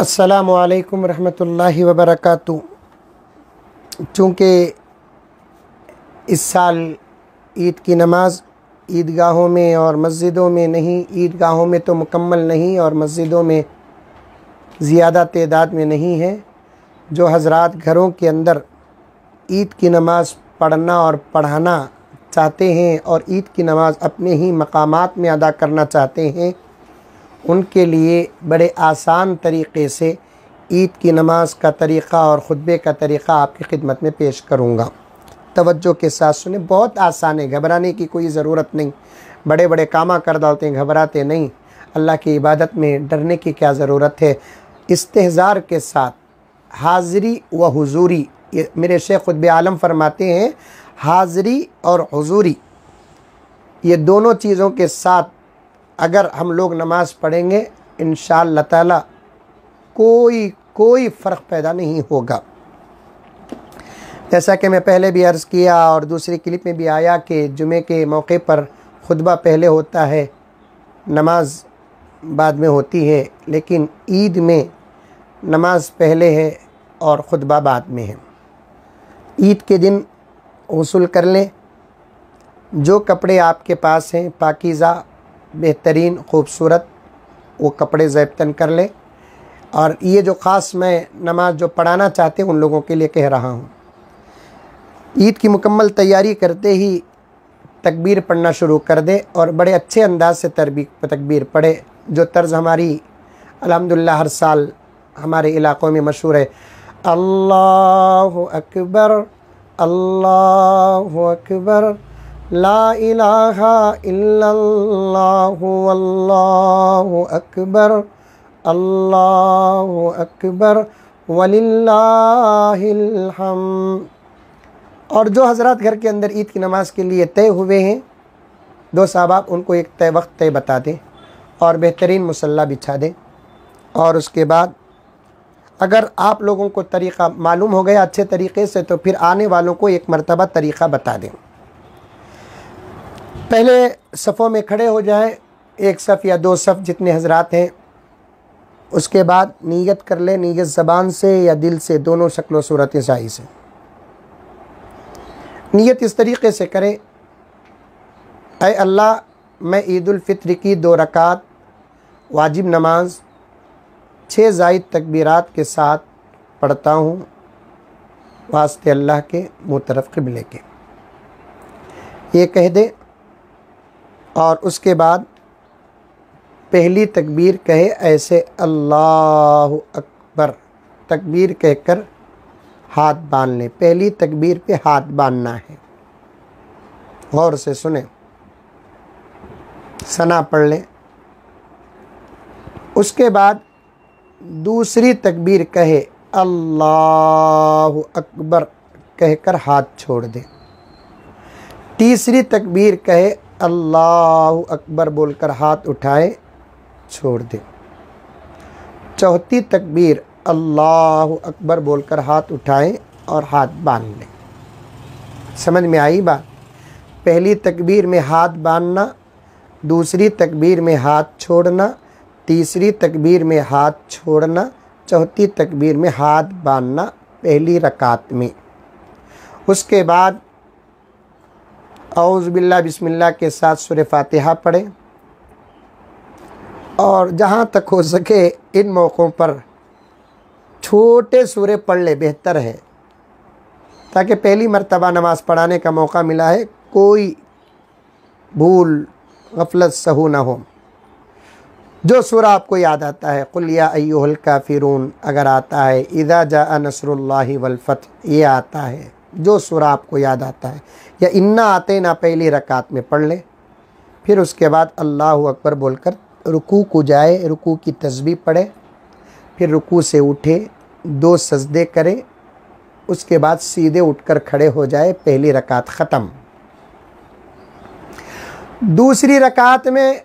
असलकम वरहल वबरकू चूँकि इस साल ईद की नमाज़ ईदगाहों में और मस्जिदों में नहीं ईदगाहों में तो मुकम्मल नहीं और मस्जिदों में ज़्यादा तदाद में नहीं है जो हजरत घरों के अंदर ईद की नमाज़ पढ़ना और पढ़ाना चाहते हैं और ईद की नमाज़ अपने ही मकामात में अदा करना चाहते हैं उनके लिए बड़े आसान तरीके से ईद की नमाज का तरीक़ा और ख़ुतबे का तरीक़ा आपकी खिदमत में पेश करूँगा तवज्जो के साथ सुने बहुत आसान है घबराने की कोई ज़रूरत नहीं बड़े बड़े कामा कर डालते हैं घबराते नहीं अल्लाह की इबादत में डरने की क्या ज़रूरत है इस्तेजार के साथ हाज़री व हजूरी मेरे शेख खुदब आलम फरमाते हैं हाज़री और हजूरी ये दोनों चीज़ों के साथ अगर हम लोग नमाज़ पढ़ेंगे इन ताला कोई कोई फ़र्क पैदा नहीं होगा जैसा कि मैं पहले भी अर्ज़ किया और दूसरी क्लिप में भी आया कि जुमे के मौके पर खुतबा पहले होता है नमाज बाद में होती है लेकिन ईद में नमाज पहले है और खुतबा बाद में है ईद के दिन वसूल कर लें जो कपड़े आपके पास हैं पाकिज़ा बेहतरीन खूबसूरत वो कपड़े जैबतन कर लें और ये जो ख़ास मैं नमाज जो पढ़ाना चाहते उन लोगों के लिए कह रहा हूँ ईद की मुकम्मल तैयारी करते ही तकबीर पढ़ना शुरू कर दें और बड़े अच्छे अंदाज से तरबी तकबीर पढ़े जो तर्ज हमारी अलहमदिल्ला हर साल हमारे इलाक़ों में मशहूर है अल्लाह अकबर अल्लाह अकबर ला इलाहा इल्लल्लाहु वल्लाहु अकबर अल्लाहु अकबर वलिल्लाहिल्हम और जो हजरत घर के अंदर ईद की नमाज़ के लिए तय हुए हैं दो साहबाब उनको एक तय वक्त तय बता दें और बेहतरीन मुसल्ला बिछा दें और उसके बाद अगर आप लोगों को तरीक़ा मालूम हो गया अच्छे तरीके से तो फिर आने वालों को एक मरतबा तरीक़ा बता दें पहले सफ़ों में खड़े हो जाएं एक सफ़ या दो सफ़ जितने हजरात हैं उसके बाद नीयत कर लें नीयत ज़बान से या दिल से दोनों शक्ल सूरत सही से नीयत इस तरीके से करें अय अल्लाह मैं ईदालफ़ित्र की दो रकात वाजिब नमाज छः जायद तकबीरात के साथ पढ़ता हूँ वास्ते अल्लाह के मुतरफ कबले के ये कह दे और उसके बाद पहली तकबीर कहे ऐसे अल्लाह अकबर तकबीर कहकर हाथ बांध लें पहली तकबीर पे हाथ बांधना है गौर से सुने सना पढ़ लें उसके बाद दूसरी तकबीर कहे अल्लाह अकबर कहकर हाथ छोड़ दें तीसरी तकबीर कहे अल्लाह अकबर बोलकर हाथ उठाए छोड़ दें चौथी तकबीर अल्लाह अकबर बोलकर हाथ उठाएं और हाथ बांध लें समझ में आई बात पहली तकबीर में हाथ बांधना दूसरी तकबीर में हाथ छोड़ना तीसरी तकबीर में हाथ छोड़ना चौथी तकबीर में हाथ बांधना पहली रकात में उसके बाद औज़बिल्ला बिस्मिल्ला के साथ सुर फातिहा पढ़ें और जहाँ तक हो सके इन मौक़ों पर छोटे सूरे पढ़ लें बेहतर है ताकि पहली मरतबा नमाज़ पढ़ाने का मौका मिला है कोई भूल गफलत सहू ना हो जो सूरा आपको याद आता है कुलिया अयोहल काफिरून अगर आता है इजा जा नसरुल्ला वलफ़त ये आता है जो सूरा आपको याद आता है या इन्ना आते ना पहली रकात में पढ़ ले फिर उसके बाद अल्लाह अकबर बोलकर रुकू को जाए रुकू की तस्वी पढ़े फिर रुकू से उठे दो सजदे करे उसके बाद सीधे उठकर खड़े हो जाए पहली रकात ख़त्म दूसरी रकात में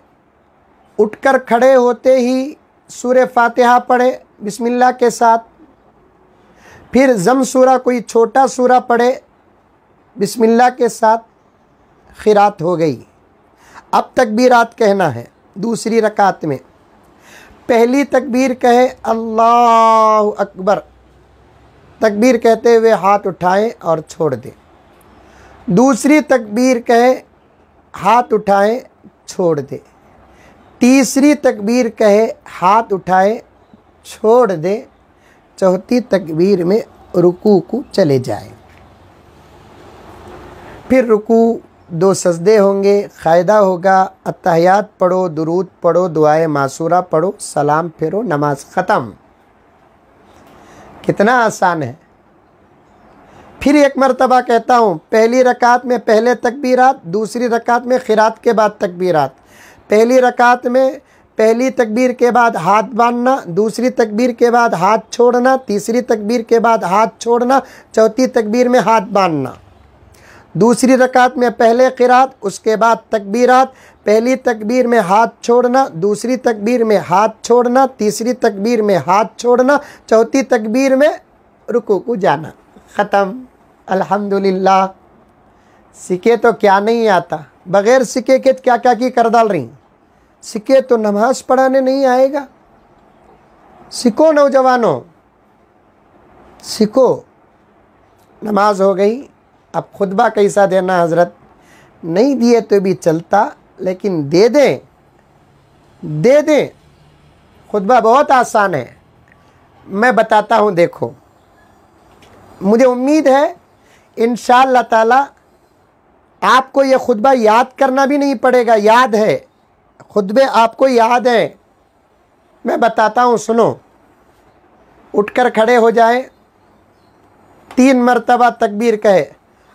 उठकर खड़े होते ही सूर्य फातिहा पढ़े बिस्मिल्लाह के साथ फिर जम सूरा कोई छोटा सूरा पढ़े बिस्मिल्लाह के साथ खिरात हो गई अब तकबीरात कहना है दूसरी रकात में पहली तकबीर कहे अल्लाह अकबर तकबीर कहते हुए हाथ उठाएं और छोड़ दें दूसरी तकबीर कहे हाथ उठाएं छोड़ दे तीसरी तकबीर कहे हाथ उठाए छोड़ दे चौथी तकबीर में रुकू को चले जाए फिर रुकू दो सजदे होंगे क़ायदा होगा अतहयात पढ़ो दुरूद पढ़ो दुआए मासूरा पढ़ो सलाम फिरो नमाज ख़त्म कितना आसान है फिर एक मरतबा कहता हूँ पहली रकात में पहले तकबीरात दूसरी रकात में खिरात के बाद तकबीरात पहली रकात में पहली तकबीर के बाद हाथ बांधना दूसरी तकबीर के बाद हाथ छोड़ना तीसरी तकबीर के बाद हाथ छोड़ना चौथी तकबीर में हाथ बांधना दूसरी रकात में पहले किरात उसके बाद तकबीरात पहली तकबीर में हाथ छोड़ना दूसरी तकबीर में हाथ छोड़ना तीसरी तकबीर में हाथ छोड़ना चौथी तकबीर में रुको को जाना ख़त्म अल्हम्दुलिल्लाह सिक्के तो क्या नहीं आता बग़ैर सिक्के के क्या क्या की कर डाल रही सिक्के तो नमाज पढ़ाने नहीं आएगा सिको नौजवानों सिको नमाज हो गई अब खुतबा कैसा देना हज़रत नहीं दिए तो भी चलता लेकिन दे दें दे दें खुतबा बहुत आसान है मैं बताता हूँ देखो मुझे उम्मीद है इन ताला आपको ये खुतबा याद करना भी नहीं पड़ेगा याद है खुतबे आपको याद हैं मैं बताता हूँ सुनो उठकर खड़े हो जाए तीन मरतबा तकबीर कहे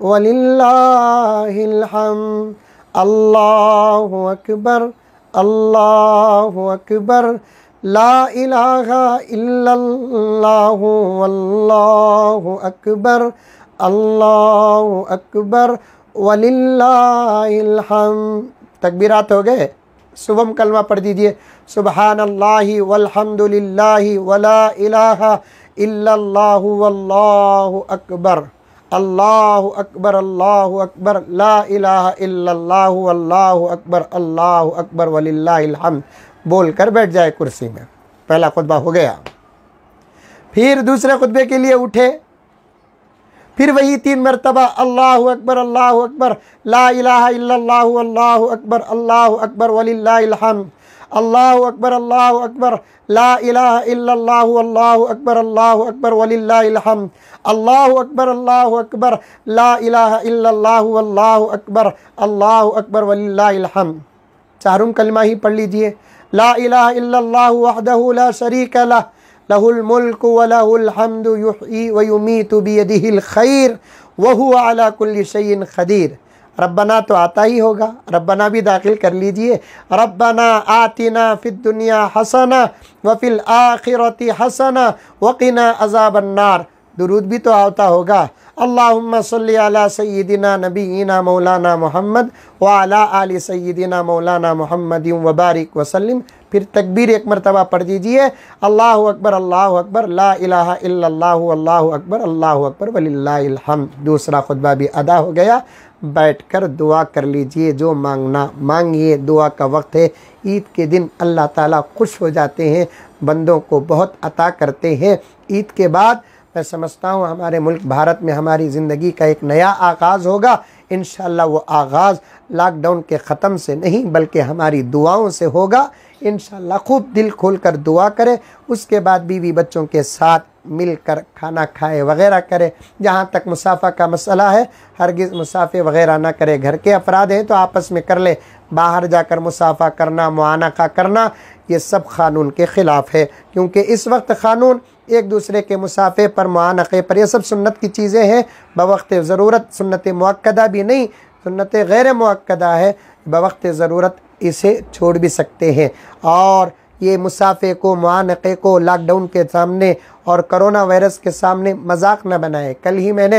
ولله الحمد الله أكبر الله أكبر لا إله إلا الله والله أكبر الله أكبر ولله الحمد تكبيرات ہوگئے صبح کلمہ پڑھ دیجئے سبحان الله والحمد لله ولا إله الا الله والله أكبر अल्लाह अकबर अल्लाह अकबर ला अल्लाह अकबर अल्लाह अकबर वलीम बोल कर बैठ जाए कुर्सी में पहला खुतबा हो गया फिर दूसरे खुतबे के लिए उठे फिर वही तीन मरतबा अल्लाह अकबर अल्लाह अकबर ला अल्लाह अकबर अल्लाह अकबर वलीम الله أكبر الله أكبر لا إله إلا الله والله أكبر الله أكبر ولله الحمد الله أكبر الله أكبر لا إله إلا الله والله أكبر الله أكبر ولله الحمد चारों كلمة هي पढ़ लीजिए لا إله إلا الله وحده لا شريك له له الملك وله الحمد يحيي ويميت بيده الخير وهو على كل شيء खदीर रब्बना तो आता ही होगा रब्बना भी दाखिल कर लीजिए रब्बना आतिना फिर दुनिया हसना वफिल आखिरती हसना वकीना अजाबन्नार दुरूद भी तो आता होगा अल्लाहुम्मा सल्ली अला सय्यदिना नबीना मौलाना मोहम्मद व अला आली सय्यदिना मौलाना मोहम्मद वबारिक वसलम फिर तकबीर एक मरतबा पढ़ दीजिए अल्लाह अकबर अल्लाह अकबर ला इलाहा इल्लल्लाहु अकबर अल्लाह अकबर वलिल्लाहिल दूसरा खुतबा भी अदा हो गया बैठकर दुआ कर लीजिए जो मांगना मांगिए दुआ का वक्त है ईद के दिन अल्लाह ताला खुश हो जाते हैं बंदों को बहुत अता करते हैं ईद के बाद मैं समझता हूँ हमारे मुल्क भारत में हमारी ज़िंदगी का एक नया आगाज़ होगा इन वो आगाज़ लॉकडाउन के ख़त्म से नहीं बल्कि हमारी दुआओं से होगा इन खूब दिल खोल कर दुआ करें उसके बाद बीवी बच्चों के साथ मिलकर खाना खाए वगैरह करें जहाँ तक मुसाफा का मसला है हरगिज़ मुसाफे वगैरह ना करें घर के अफराद हैं तो आपस में कर ले बाहर जाकर मुसाफा करना मुआनका करना ये सब कानून के ख़िलाफ़ है क्योंकि इस वक्त कानून एक दूसरे के मुसाफे पर मुआनक़े पर यह सब सुन्नत की चीज़ें हैं बवक्त ज़रूरत सुन्नत मक्दा भी नहीं सुन्नत गैर मक्दा है बवक्त ज़रूरत इसे छोड़ भी सकते हैं और ये मुसाफे को मानक़े को लॉकडाउन के सामने और करोना वायरस के सामने मजाक न बनाए कल ही मैंने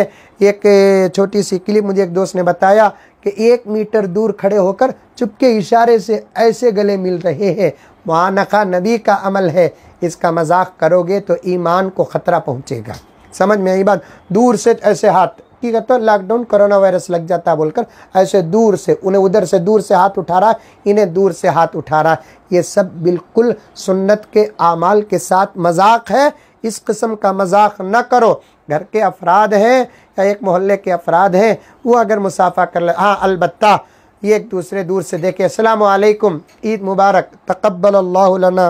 एक छोटी सी क्लिप मुझे एक दोस्त ने बताया कि एक मीटर दूर खड़े होकर चुपके इशारे से ऐसे गले मिल रहे हैं मानख़ा नबी का अमल है इसका मजाक करोगे तो ईमान को ख़तरा पहुँचेगा समझ में आई बात दूर से ऐसे हाथ की कहते हैं लॉकडाउन कोरोना वायरस लग जाता है बोलकर ऐसे दूर से उन्हें उधर से दूर से हाथ उठा रहा है इन्हें दूर से हाथ उठा रहा है ये सब बिल्कुल सुन्नत के आमाल के साथ मजाक है इस किस्म का मजाक न करो घर के अफराद हैं या एक मोहल्ले के अफराद हैं वो अगर मुसाफा कर ले हाँ अलबत् ये एक दूसरे दूर से देखे असलकुम ईद मुबारक तकबल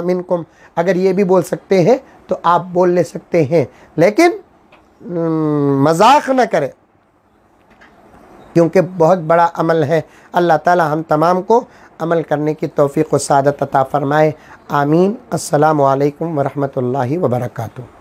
मिनकुम अगर ये भी बोल सकते हैं तो आप बोल ले सकते हैं लेकिन हम्म, मजाक न करें क्योंकि बहुत बड़ा अमल है अल्लाह ताला हम तमाम को अमल करने की तोफ़ी व सादत अता फ़रमाए आमीन असलकम वरहमल वर्का